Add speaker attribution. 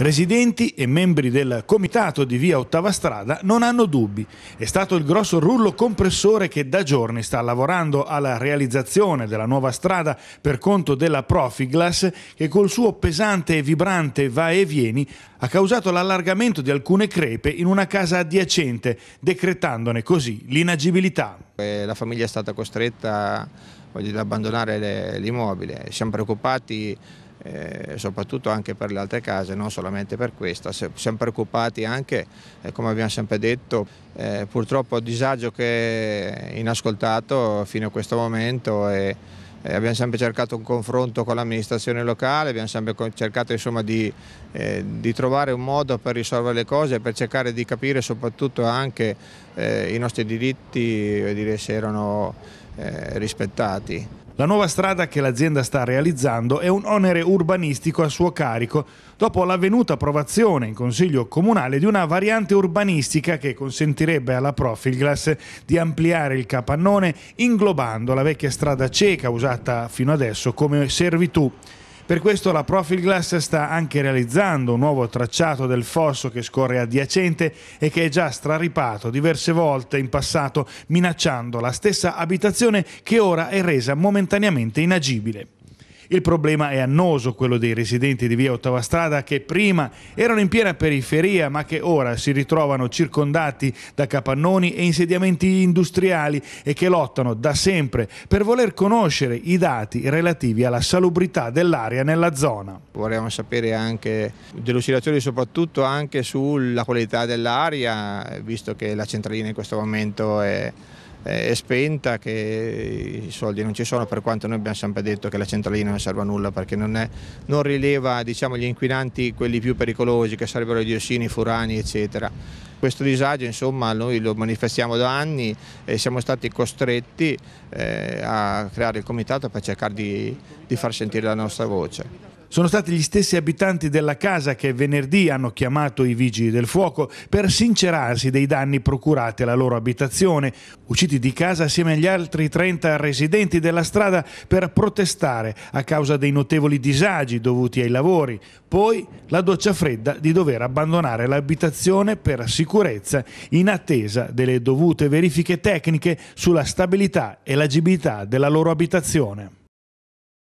Speaker 1: Residenti e membri del comitato di via Ottava Strada non hanno dubbi. È stato il grosso rullo compressore che da giorni sta lavorando alla realizzazione della nuova strada per conto della Profiglas che col suo pesante e vibrante va e vieni ha causato l'allargamento di alcune crepe in una casa adiacente, decretandone così l'inagibilità.
Speaker 2: Eh, la famiglia è stata costretta ad abbandonare l'immobile, siamo preoccupati eh, soprattutto anche per le altre case, non solamente per questa. Siamo preoccupati anche, eh, come abbiamo sempre detto, eh, purtroppo a disagio che è inascoltato fino a questo momento. E, eh, abbiamo sempre cercato un confronto con l'amministrazione locale, abbiamo sempre cercato insomma, di, eh, di, trovare un modo per risolvere le cose, per cercare di capire soprattutto anche eh, i nostri
Speaker 1: diritti eh, dire, se erano eh, rispettati. La nuova strada che l'azienda sta realizzando è un onere urbanistico a suo carico, dopo l'avvenuta approvazione in Consiglio Comunale di una variante urbanistica che consentirebbe alla Profilglass di ampliare il capannone inglobando la vecchia strada cieca usata fino adesso come servitù. Per questo la Profil Glass sta anche realizzando un nuovo tracciato del fosso che scorre adiacente e che è già straripato diverse volte in passato minacciando la stessa abitazione che ora è resa momentaneamente inagibile. Il problema è annoso, quello dei residenti di via Ottava Strada che prima erano in piena periferia ma che ora si ritrovano circondati da capannoni e insediamenti industriali e che lottano da sempre per voler conoscere i dati relativi alla salubrità dell'aria nella zona.
Speaker 2: Vorremmo sapere anche delucidazioni soprattutto anche sulla qualità dell'aria, visto che la centralina in questo momento è è spenta, che i soldi non ci sono, per quanto noi abbiamo sempre detto che la centralina non serve a nulla perché non, è, non rileva diciamo, gli inquinanti quelli più pericolosi che sarebbero i diossini, i furani eccetera. Questo disagio insomma noi lo manifestiamo da anni e siamo stati costretti eh, a creare il comitato per cercare di,
Speaker 1: di far sentire la nostra voce. Sono stati gli stessi abitanti della casa che venerdì hanno chiamato i vigili del fuoco per sincerarsi dei danni procurati alla loro abitazione, usciti di casa assieme agli altri 30 residenti della strada per protestare a causa dei notevoli disagi dovuti ai lavori, poi la doccia fredda di dover abbandonare l'abitazione per sicurezza in attesa delle dovute verifiche tecniche sulla stabilità e l'agibilità della loro abitazione.